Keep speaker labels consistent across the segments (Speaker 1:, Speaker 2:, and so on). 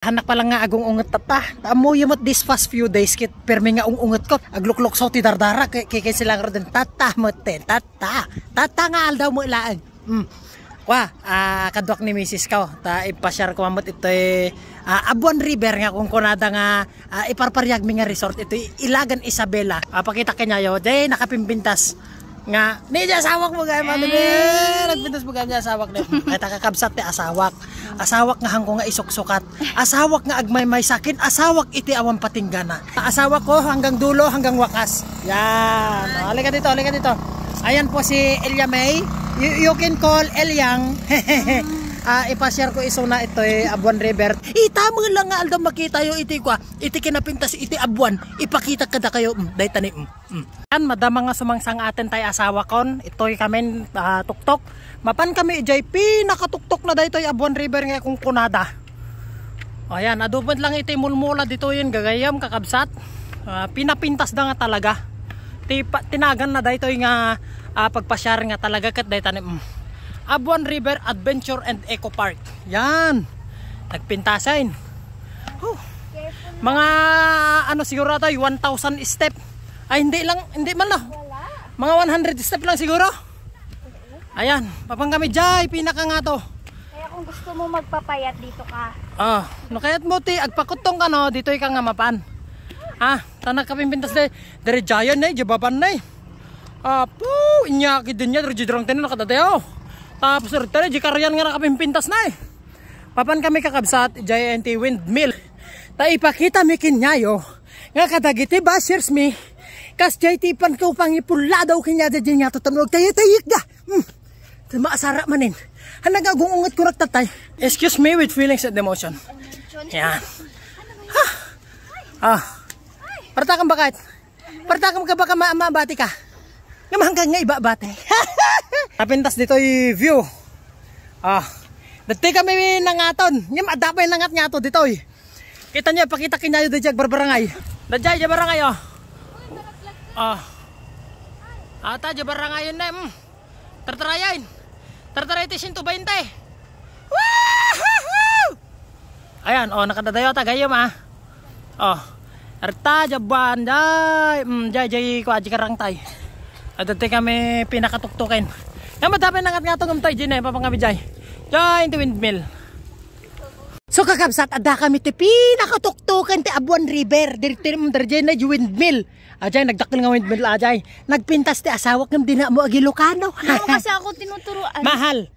Speaker 1: Hanak pala nga agong ungat tata. Amo yamot this past few days kit permi nga unget ko. Aglukluk so ti dardara kay kay, kay sila rin tata mo ten tata. Tata nga aldaw mo ilaan. Mm. Wa, uh, ah, kaduak ni Mrs. Kao. Ta ipasyar ko mamot ito eh, ah, uh, Abuan River nga kung kunada nga uh, iparparyag mi nga resort ito ilagan Isabela. Uh, pakita kanya yo. Day nakapimbintas nga ni di asawak mo gaya mami nagpintas mo gaya asawak ni ay takakabsat ni asawak asawak nga hangko nga isuksukat asawak nga agmay-may sakin asawak iti awan patinggana asawak ko oh, hanggang dulo hanggang wakas yan oh, halika dito halika dito ayan po si Elia May you, you can call Eliang uh, ipashare ko isuna ito eh Abuan River. Ita eh, mo lang nga aldo makita yo iti kwa. Ah. Iti kinapintas iti Abuan. Ipakita kada kayo um, mm, day tani um. Mm. Yan, madama nga sumangsang atin tay asawa kon. Ito'y kami uh, ah, tuktok. Mapan kami ijay pinakatuktok na daytoy Abuan River nga kung kunada. O Ayan, adubad lang iti mulmula dito yun gagayam kakabsat. Uh, pinapintas na nga talaga. Tipa, tinagan na daytoy nga uh, pagpasyar nga talaga kat day tanim. Mm. Abuan River Adventure and Eco Park. Yan. Nagpintasin. Oh. Eh. Mga ano siguro tayo 1,000 eh, step. Ay hindi lang, hindi man lang. Mga 100 step lang siguro. Ayan, papang kami jay, pinaka nga to. Kaya kung gusto mo magpapayat dito ka. Ah, no kayat mo ti agpakutong ka no, dito ka nga mapan. Ah, tanak kami pintas de eh. dere jayan nay, jababan nay. Apo, inya kidin nya dere jidrong tenan nakadatayo. Tapos sir, tara, jikaryan nga nakapimpintas na eh. Papan kami kakabsat, JNT windmill. Ta ipakita mi kinyayo, nga kadagiti bashers mi, kas JT pan ko pangipula daw kinya da dyan yato tanog tayo tayik da. Hmm. Maasara manin. Hanaga gungungat ko tatay. Excuse me with feelings and emotion. Yan. Ha. Ah. Partakam bakit? Partakam ka baka maabati ka? Nga hanggang nga iba bate. Napintas dito yung view. Ah, dati kami nangaton. Nga madapay nangat nga to dito Kita niya, pakita kinayo di jag barbarangay. Dadya, di barangay oh. Ah. Ata, di barangay yun na. Mm. Tartarayan. Tartaray ti 120. Woohoo! Ayan, oh, nakadadayo ta gayo ma. Oh. Arta jaban dai. Mm, jay jay ko aji tay. At ate kami pinakatuktukin. Yan madami nang ngatong umtay din eh papang kami jay. Jay the windmill. So kakabsat ada kami ti pinakatuktukan ti Abuan River dirti mo dirjay na windmill. Ajay ah, nagdakil nga windmill ajay. Ah, nagpintas ti asawak ng dina mo agilokano. Ano kasi ako tinuturuan. Mahal.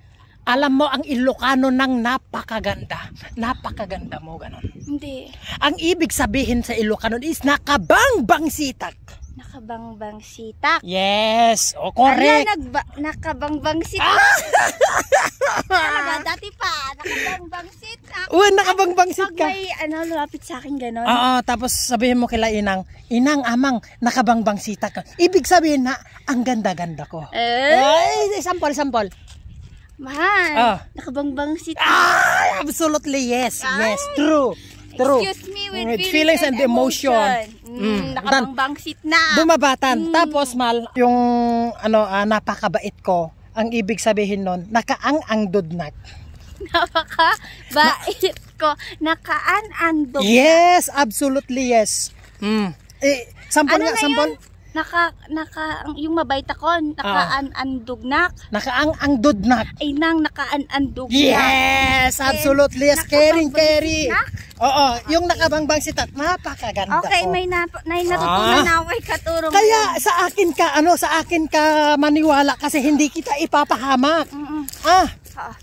Speaker 1: Alam mo ang Ilocano nang napakaganda. Napakaganda mo ganon. Hindi. Ang ibig sabihin sa Ilocano is nakabang sitak. Nakabangbang sitak. Yes! O, oh, correct! Ala, nagba- nakabangbang sitak! Talaga, ah! ano dati pa,
Speaker 2: nakabangbang sitak. Uy, nakabangbang sitak. Pag may,
Speaker 1: ano, lumapit sa akin, gano'n. Oo, tapos sabihin mo kila inang, inang, amang, nakabangbang sitak. Ibig sabihin na, ang ganda-ganda ko. Eh? Ay, sample, sample. Mahal, oh. nakabangbang sitak. Ah, absolutely, yes, Ay. yes, true.
Speaker 2: True. Excuse me with, with feelings, feelings and, and emotion. emotion. Mm. mm Nakabangbangsit
Speaker 1: na. Bumabatan. Mm. Tapos, Mal, yung ano, uh, napakabait ko, ang ibig sabihin nun, nakaang-ang dudnat. Napakabait ko, nakaan-ang dudnat. Yes, absolutely yes. Mm. Eh, sampol ano nga, sampol. Yun? naka naka yung naka mabait ako nakaanandugnak ang ah. nakaangangdudnak ay nang naka an andugnak yes absolutely yes caring carry oo yung nakabangbang si tat napakaganda okay ko. may na, na natutunan ah. ako katurong kaya sa akin ka ano sa akin ka maniwala kasi hindi kita ipapahamak mm -mm. ah, ah.